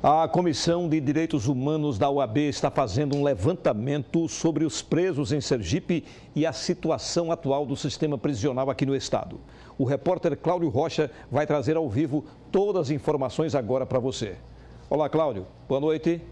A Comissão de Direitos Humanos da UAB está fazendo um levantamento sobre os presos em Sergipe e a situação atual do sistema prisional aqui no estado. O repórter Cláudio Rocha vai trazer ao vivo todas as informações agora para você. Olá, Cláudio. Boa noite.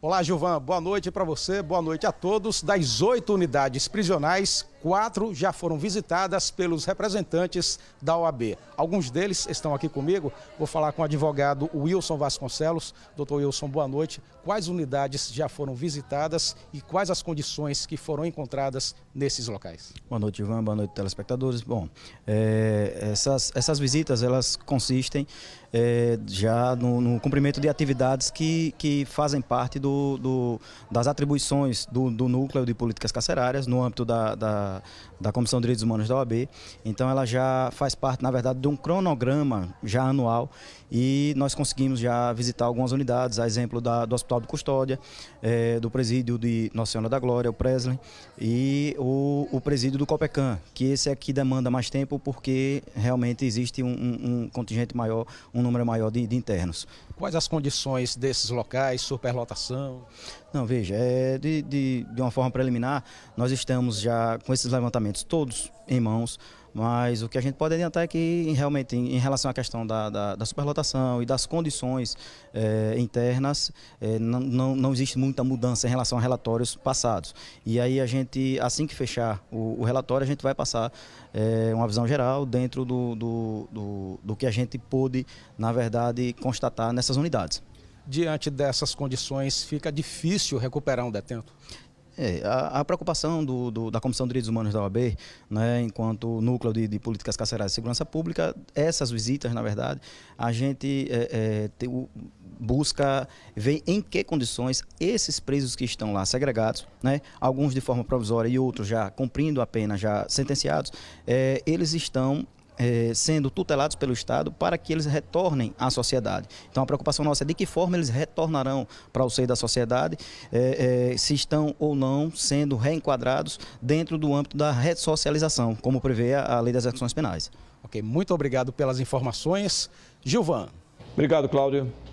Olá, Gilvan. Boa noite para você, boa noite a todos. Das oito unidades prisionais, quatro já foram visitadas pelos representantes da OAB. Alguns deles estão aqui comigo. Vou falar com o advogado Wilson Vasconcelos. Doutor Wilson, boa noite. Quais unidades já foram visitadas e quais as condições que foram encontradas nesses locais? Boa noite, Ivan. Boa noite, telespectadores. Bom, é, essas, essas visitas elas consistem é, já no, no, cumprimento de atividades que, que fazem parte do, do das atribuições do, do núcleo de políticas carcerárias no âmbito da, da da, Comissão de Direitos Humanos da OAB. Então ela já faz parte, na verdade, de um cronograma já anual e nós conseguimos já visitar algumas unidades, a exemplo da, do Hospital de Custódia, é, do presídio de Nossa Senhora da Glória, o Presley, e o, o presídio do Copecan, que esse aqui é demanda mais tempo porque realmente existe um, um, um contingente maior, um número maior de, de internos. Quais as condições desses locais, superlotação? Não, veja, é, de, de, de uma forma preliminar, nós estamos já com esse esses levantamentos todos em mãos, mas o que a gente pode adiantar é que realmente em relação à questão da, da, da superlotação e das condições eh, internas, eh, não, não, não, existe muita mudança em relação a relatórios passados. E aí a gente, assim que fechar o, o relatório, a gente vai passar eh, uma visão geral dentro do, do, do, do que a gente pôde, na verdade, constatar nessas unidades diante dessas condições fica difícil recuperar um detento? É, a, a, preocupação do, do, da Comissão de Direitos Humanos da OAB, né, enquanto núcleo de, de políticas carcerárias e segurança pública, essas visitas, na verdade, a gente é, é, te, o, busca ver em que condições esses presos que estão lá segregados, né, alguns de forma provisória e outros já cumprindo a pena, já sentenciados, é, eles estão é, sendo tutelados pelo Estado para que eles retornem à sociedade. Então a preocupação nossa é de que forma eles retornarão para o seio da sociedade, é, é, se estão ou não sendo reenquadrados dentro do âmbito da ressocialização, como prevê a, a Lei das Execuções Penais. Ok, muito obrigado pelas informações. Gilvan. Obrigado, Cláudio.